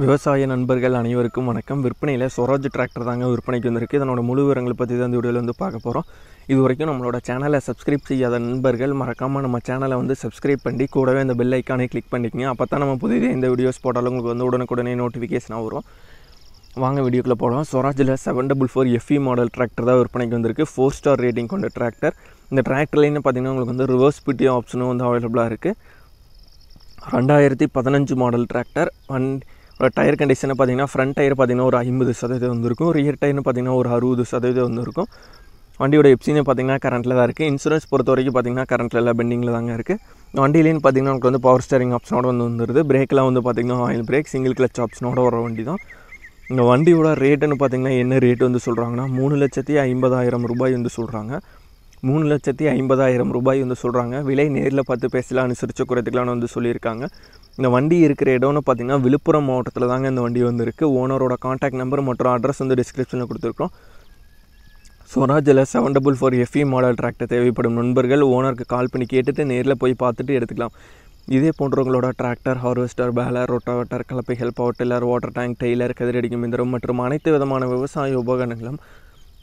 விவசாய நண்பர்கள் அனைவருக்கும் வணக்கம் விற்பனையில் சொராஜ் டிராக்டர் தாங்க விற்பனைக்கு வந்திருக்கு இதனோட முழு விவரங்களை பற்றி தான் இந்த வீடியோவில் வந்து பார்க்க போகிறோம் இது வரைக்கும் நம்மளோட சேனலை சப்ஸ்கிரைப் செய்யாத நண்பர்கள் மறக்காமல் நம்ம சேனலை வந்து சப்ஸ்கிரைப் பண்ணி கூடவே அந்த பெல் ஐக்கானே கிளிக் பண்ணிக்கங்க அப்போ தான் நம்ம புதிய இந்த வீடியோஸ் போட்டாலும் உங்களுக்கு வந்து உடனுக்குடனே நோட்டிஃபிகேஷனாக வரும் வாங்க வீடியோக்குள்ளே போகலாம் சொராஜில் seven double four FE model tractor தான் விற்பனைக்கு வந்திருக்கு ஃபோர் ஸ்டார் ரேட்டிங் கொண்ட டிராக்டர் இந்த டிராக்டர்லேருந்து பார்த்திங்கன்னா உங்களுக்கு வந்து ரிவர்ஸ் பிடி ஆப்ஷனும் வந்து அவைலபிளாக இருக்குது ரெண்டாயிரத்தி பதினஞ்சு மாடல் டிராக்டர் அண்ட் டயர் கண்டிஷனை பார்த்தீங்கன்னா ஃப்ரண்ட் டயர் பார்த்திங்கன்னா ஒரு ஐம்பது சதவீதம் வந்துருக்கும் ரியர் டயர்னு பார்த்திங்கன்னா ஒரு அறுபது சதவீதம் வந்துருக்கும் வண்டியோட எப்சினே பார்த்திங்கன்னா கரண்ட்டில் தான் இருக்குது இன்சூரன்ஸ் பொறுத்த வரைக்கும் பார்த்திங்கன்னா கரண்ட்டில் எல்லாம் பெண்டிங்கில் தாங்க இருக்குது வண்டியிலேன்னு பார்த்திங்கன்னா உங்களுக்கு வந்து பவர் ஸ்டேரிங் ஆப்ஷனோட வந்து வந்துடுது பிரேக்கெலாம் வந்து பார்த்திங்கன்னா ஆயில் பிரேக் சிங்கிள் கிளச் ஆப்ஷனோட வர வண்டி தான் இந்த வண்டியோட ரேட்டுன்னு பார்த்திங்கன்னா என்ன ரேட் வந்து சொல்கிறாங்கன்னா மூணு லட்சத்தி ஐம்பதாயிரம் ரூபாய் வந்து சொல்கிறாங்க மூணு லட்சத்தி ஐம்பதாயிரம் ரூபாய் வந்து சொல்கிறாங்க விலை நேரில் பார்த்து பேசலாம் அனுசரித்து குறைத்துக்கலாம்னு வந்து சொல்லியிருக்காங்க இந்த வண்டி இருக்கிற இடம்னு பார்த்தீங்கன்னா விழுப்புரம் மாவட்டத்தில் தாங்க இந்த வண்டி வந்துருக்கு ஓனரோட காண்டாக்ட் நம்பர் மற்றும் அட்ரஸ் வந்து டிஸ்கிரிப்ஷனில் கொடுத்துருக்கோம் ஸ்வராஜில் seven double four FE model tractor தேவைப்படும் நண்பர்கள் ஓனருக்கு கால் பண்ணி கேட்டுட்டு நேரில் போய் பார்த்துட்டு எடுத்துக்கலாம் இதே போன்றவங்களோட டிராக்டர் ஹார்வெஸ்டர் பேலர் ரொட்டாவட்டர் கலப்பைகள் power tiller water tank trailer கதிரடிக்கும் இந்திரம் மற்றும் அனைத்து விதமான விவசாய உபகரணங்களும்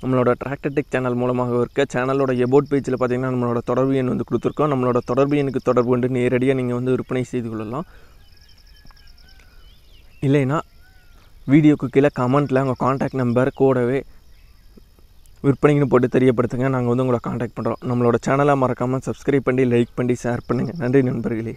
நம்மளோட டிராக்டர் சேனல் மூலமாக இருக்க சேனலோட எபோட் பேஜில் பார்த்தீங்கன்னா நம்மளோட தொடர்பு எண் வந்து கொடுத்துருக்கோம் நம்மளோட தொடர்பு எண்ணுக்கு தொடர்பு கொண்டு நேரடியாக நீங்கள் வந்து விற்பனை செய்து கொள்ளலாம் இல்லைன்னா வீடியோக்கு கீழே கமெண்ட்டில் உங்கள் காண்டாக்ட் நம்பர் கூடவே விற்பனைன்னு போட்டு தெரியப்படுத்துங்க நாங்கள் வந்து உங்களை காண்டாக்ட் பண்ணுறோம் நம்மளோட சேனலை மறக்காமல் சப்ஸ்கிரைப் பண்ணி லைக் பண்ணி ஷேர் பண்ணுங்கள் நன்றி நண்பர்களே